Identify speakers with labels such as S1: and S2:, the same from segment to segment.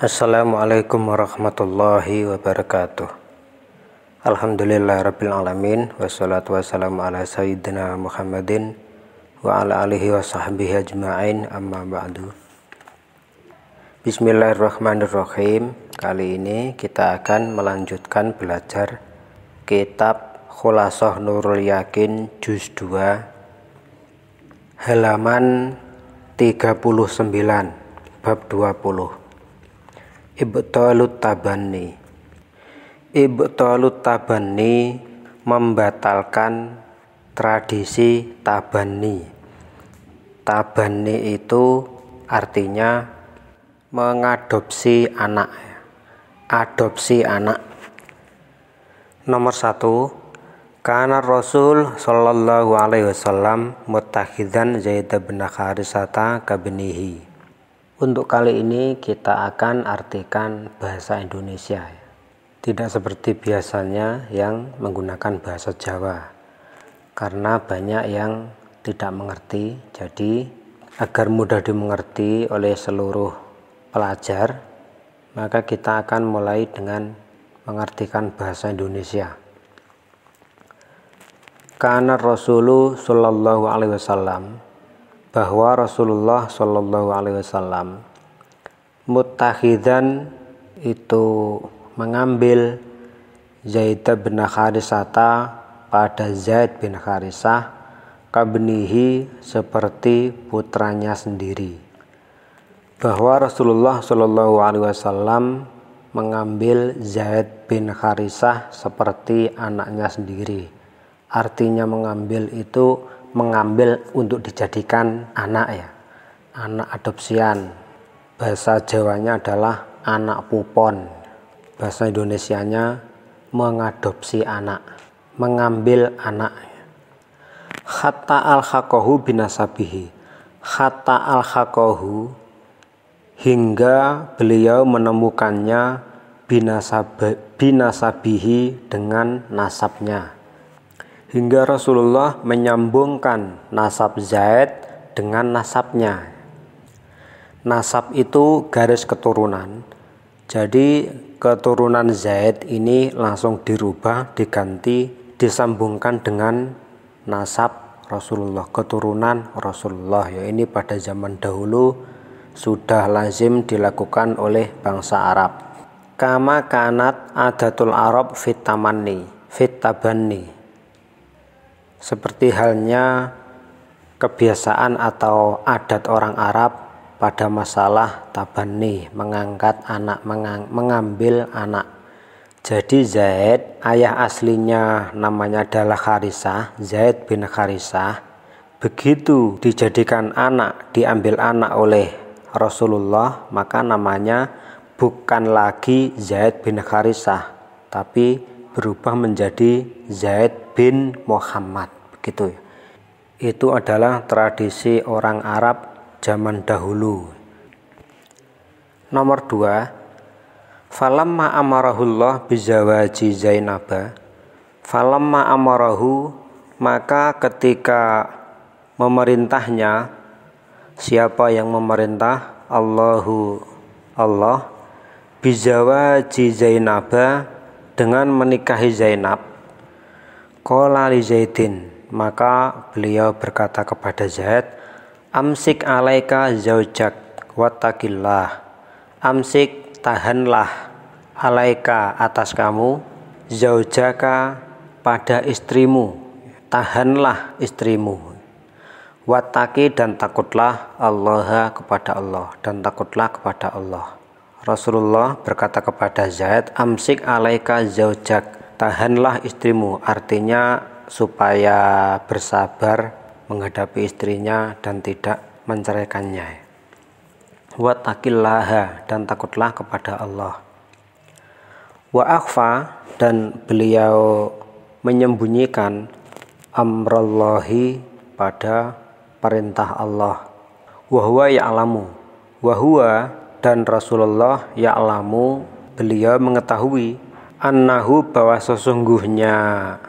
S1: Assalamualaikum warahmatullahi wabarakatuh Alhamdulillah Rabbil Alamin Wassalatu wassalamu ala Sayyidina Muhammadin Wa ala alihi wa sahbihi ajma'in amma ba'du Bismillahirrahmanirrahim Kali ini kita akan melanjutkan belajar Kitab Khulasoh Nurul Yakin Juz 2 Halaman 39 Bab 20 Ibtalut tabani Ibtalut tabani membatalkan tradisi tabani. Tabani itu artinya mengadopsi anak Adopsi anak Nomor satu Karena Rasul Shallallahu Alaihi Wasallam mutakhidan Zaid bin Harisata kabinihi untuk kali ini kita akan artikan bahasa Indonesia. Ya. Tidak seperti biasanya yang menggunakan bahasa Jawa. Karena banyak yang tidak mengerti, jadi agar mudah dimengerti oleh seluruh pelajar, maka kita akan mulai dengan mengartikan bahasa Indonesia. Karena Rasulullah Shallallahu Alaihi Wasallam bahwa Rasulullah Shallallahu Alaihi Wasallam mutahidan itu mengambil Zaid bin Harisata pada Zaid bin Harisah kabnihi seperti putranya sendiri bahwa Rasulullah Shallallahu Alaihi Wasallam mengambil Zaid bin Harisah seperti anaknya sendiri artinya mengambil itu mengambil untuk dijadikan anak ya anak adopsian bahasa Jawanya adalah anak pupon bahasa Indonesianya mengadopsi anak mengambil anak hatta al hakohu binasabihi hatta al hakohu hingga beliau menemukannya binasab binasabihi dengan nasabnya hingga Rasulullah menyambungkan nasab Zaid dengan nasabnya. Nasab itu garis keturunan. Jadi keturunan Zaid ini langsung dirubah, diganti, disambungkan dengan nasab Rasulullah, keturunan Rasulullah. Ya ini pada zaman dahulu sudah lazim dilakukan oleh bangsa Arab. Kama kanat adatul Arab fitamani fitabani seperti halnya kebiasaan atau adat orang Arab pada masalah tabani mengangkat anak mengang, mengambil anak jadi Zaid ayah aslinya namanya adalah Kharisah Zaid bin Kharisah begitu dijadikan anak diambil anak oleh Rasulullah maka namanya bukan lagi Zaid bin Kharisah tapi berubah menjadi Zaid bin Muhammad begitu ya. Itu adalah tradisi orang Arab zaman dahulu. Nomor dua, falamma amarahullah bizawaji Zainaba, falamma amarahu maka ketika memerintahnya siapa yang memerintah Allahu Allah bizawaji Zainaba dengan menikahi Zainab, Kola li Zaidin, maka beliau berkata kepada Zaid, Amsik alaika zaujak watakillah Amsik tahanlah alaika atas kamu zaujaka pada istrimu. Tahanlah istrimu. wataki dan takutlah Allah kepada Allah dan takutlah kepada Allah. Rasulullah berkata kepada Zaid, "Amsik alaika zaujak, tahanlah istrimu." Artinya supaya bersabar menghadapi istrinya dan tidak menceraikannya. Watakillaha dan takutlah kepada Allah. Wa akhfa dan beliau menyembunyikan amrallahi pada perintah Allah. Wahwa ya'lamu. Wahwa dan Rasulullah ya'lamu beliau mengetahui annahu bahwa sesungguhnya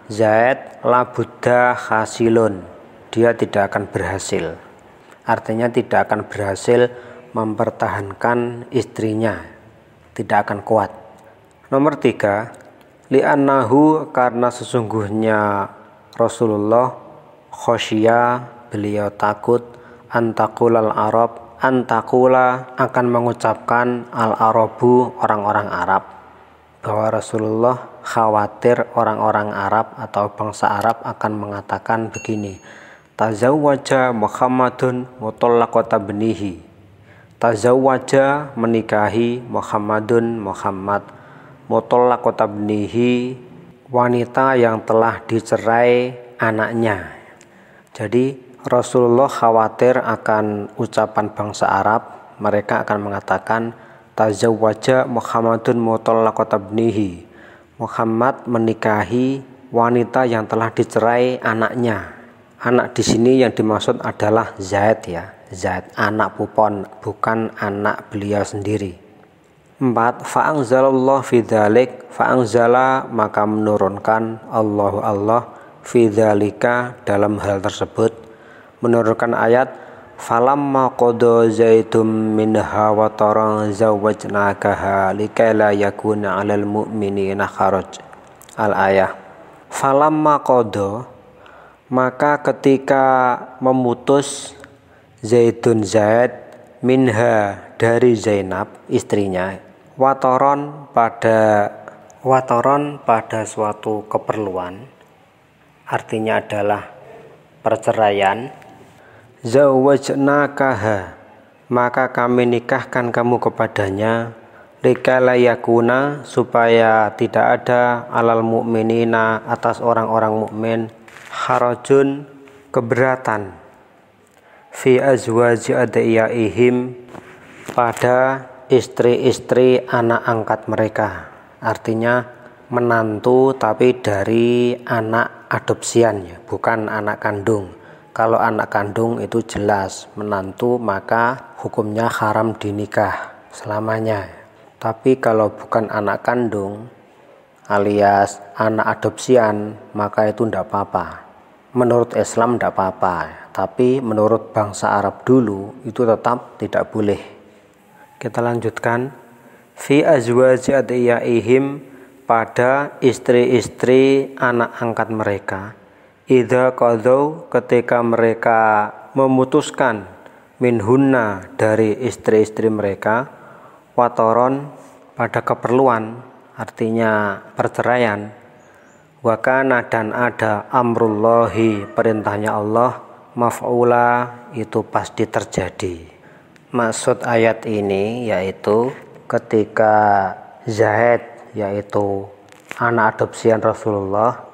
S1: Zaid la buddha hasilun dia tidak akan berhasil artinya tidak akan berhasil mempertahankan istrinya tidak akan kuat nomor tiga li'annahu karena sesungguhnya Rasulullah khosya beliau takut antakulal Arab antakula akan mengucapkan al-arabu orang-orang Arab bahwa Rasulullah khawatir orang-orang Arab atau bangsa Arab akan mengatakan begini tazawwaja Muhammadun mutallaqata benihi tazawwaja menikahi Muhammadun Muhammad mutallaqata benihi wanita yang telah dicerai anaknya jadi Rasulullah khawatir akan ucapan bangsa Arab. Mereka akan mengatakan, Tazawwaja Muhammadun mutallaqatabnihi. Muhammad menikahi wanita yang telah dicerai anaknya. Anak di sini yang dimaksud adalah Zaid ya. Zaid anak pupon, bukan anak beliau sendiri. 4. Fa'angzalallah fidzalik dhalik Fa'angzala maka menurunkan Allahu Allah fi dalam hal tersebut menurunkan ayat falamma qada zaitum minha hawa tarang zawajnakaha likay la yakuna 'alal mu'minina kharaj al ayah falamma qada maka ketika memutus Zaidun Zaid minha dari Zainab istrinya watoron pada watoron pada suatu keperluan artinya adalah perceraian zawajnakaha maka kami nikahkan kamu kepadanya likala yakuna supaya tidak ada alal mukminina atas orang-orang mukmin harajun keberatan fi azwaji adiyaihim pada istri-istri anak angkat mereka artinya menantu tapi dari anak adopsian bukan anak kandung kalau anak kandung itu jelas menantu maka hukumnya haram dinikah selamanya. Tapi kalau bukan anak kandung alias anak adopsian maka itu tidak apa-apa. Menurut Islam tidak apa-apa, tapi menurut bangsa Arab dulu itu tetap tidak boleh. Kita lanjutkan fi ihim pada istri-istri anak angkat mereka Idha kodau ketika mereka memutuskan minhunna dari istri-istri mereka watoron pada keperluan artinya perceraian wakana dan ada amrullahi perintahnya Allah maf'ula itu pasti terjadi maksud ayat ini yaitu ketika Zahid yaitu anak adopsian Rasulullah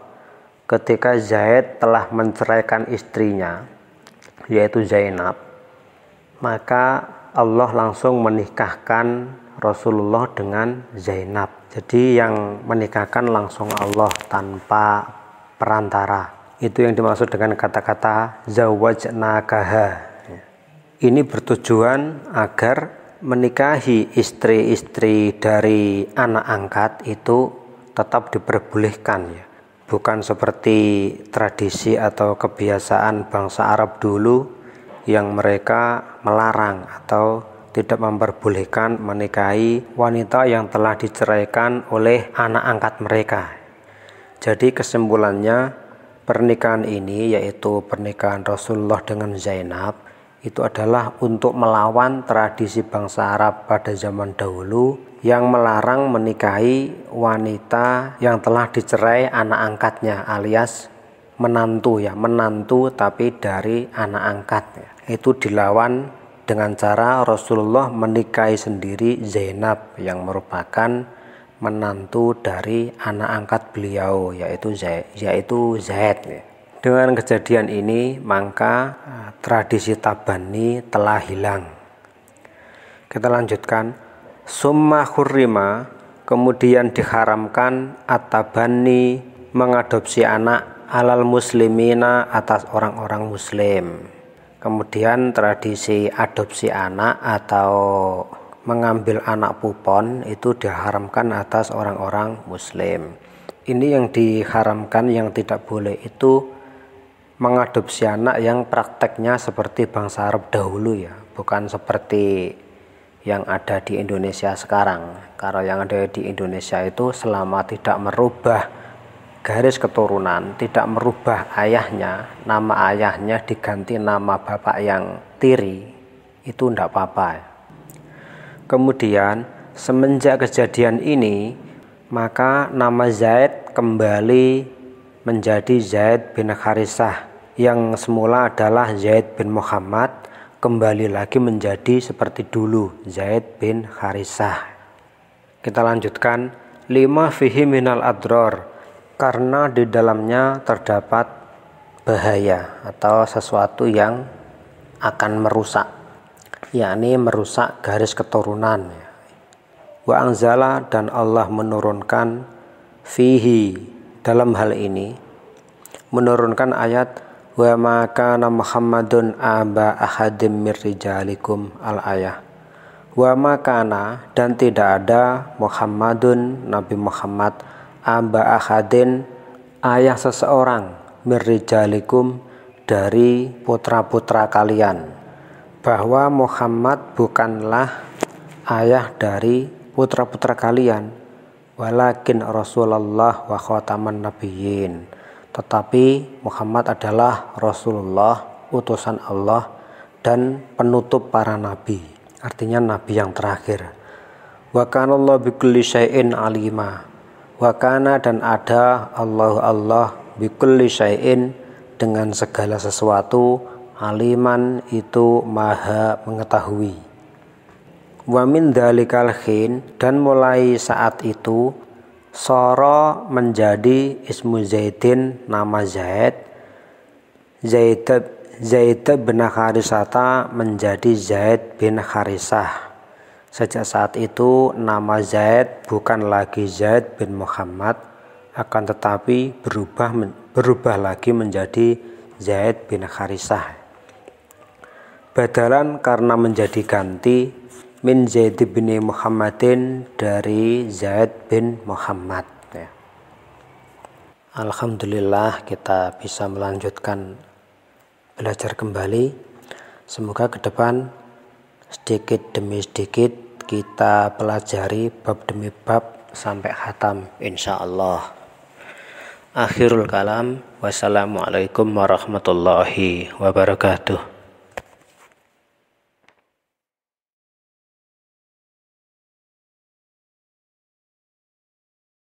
S1: ketika Zaid telah menceraikan istrinya yaitu Zainab maka Allah langsung menikahkan Rasulullah dengan Zainab jadi yang menikahkan langsung Allah tanpa perantara itu yang dimaksud dengan kata-kata zawajnakaha ini bertujuan agar menikahi istri-istri dari anak angkat itu tetap diperbolehkan ya bukan seperti tradisi atau kebiasaan bangsa Arab dulu yang mereka melarang atau tidak memperbolehkan menikahi wanita yang telah diceraikan oleh anak angkat mereka. Jadi kesimpulannya pernikahan ini yaitu pernikahan Rasulullah dengan Zainab itu adalah untuk melawan tradisi bangsa Arab pada zaman dahulu yang melarang menikahi wanita yang telah dicerai anak angkatnya alias menantu ya, menantu tapi dari anak angkat. Ya. Itu dilawan dengan cara Rasulullah menikahi sendiri Zainab yang merupakan menantu dari anak angkat beliau yaitu Zaid, yaitu Zaid ya. Dengan kejadian ini, maka eh, tradisi tabani telah hilang. Kita lanjutkan. Summa hurrima, kemudian diharamkan at-tabani mengadopsi anak alal muslimina atas orang-orang muslim. Kemudian tradisi adopsi anak atau mengambil anak pupon itu diharamkan atas orang-orang muslim. Ini yang diharamkan yang tidak boleh itu mengadopsi anak yang prakteknya seperti bangsa Arab dahulu ya, bukan seperti yang ada di Indonesia sekarang. Karena yang ada di Indonesia itu selama tidak merubah garis keturunan, tidak merubah ayahnya, nama ayahnya diganti nama bapak yang tiri, itu tidak apa-apa. Ya. Kemudian semenjak kejadian ini, maka nama Zaid kembali menjadi Zaid bin Harisah yang semula adalah Zaid bin Muhammad kembali lagi menjadi seperti dulu Zaid bin Harisah. Kita lanjutkan lima fihi minal adror karena di dalamnya terdapat bahaya atau sesuatu yang akan merusak yakni merusak garis keturunan wa angzala dan Allah menurunkan fihi dalam hal ini menurunkan ayat wa ma kana Muhammadun aba ahadim mir al ayah wa ma kana dan tidak ada Muhammadun Nabi Muhammad aba ahadin ayah seseorang mir dari putra-putra kalian bahwa Muhammad bukanlah ayah dari putra-putra kalian walakin Rasulullah wa khataman nabiyyin tetapi Muhammad adalah Rasulullah, utusan Allah dan penutup para nabi. Artinya nabi yang terakhir. Wa kana Allah bikulli syai'in alima. Wa kana dan ada Allah Allah bikulli syai'in dengan segala sesuatu aliman itu maha mengetahui wa min dalikal khin dan mulai saat itu Soro menjadi ismu Zaidin nama Zaid. Zaid Zaid bin Harisata menjadi Zaid bin Harisah. Sejak saat itu nama Zaid bukan lagi Zaid bin Muhammad akan tetapi berubah berubah lagi menjadi Zaid bin Harisah. Badalan karena menjadi ganti min Zaid bin Muhammadin dari Zaid bin Muhammad ya. Alhamdulillah kita bisa melanjutkan belajar kembali semoga ke depan sedikit demi sedikit kita pelajari bab demi bab sampai hatam, insyaallah akhirul kalam wassalamualaikum warahmatullahi wabarakatuh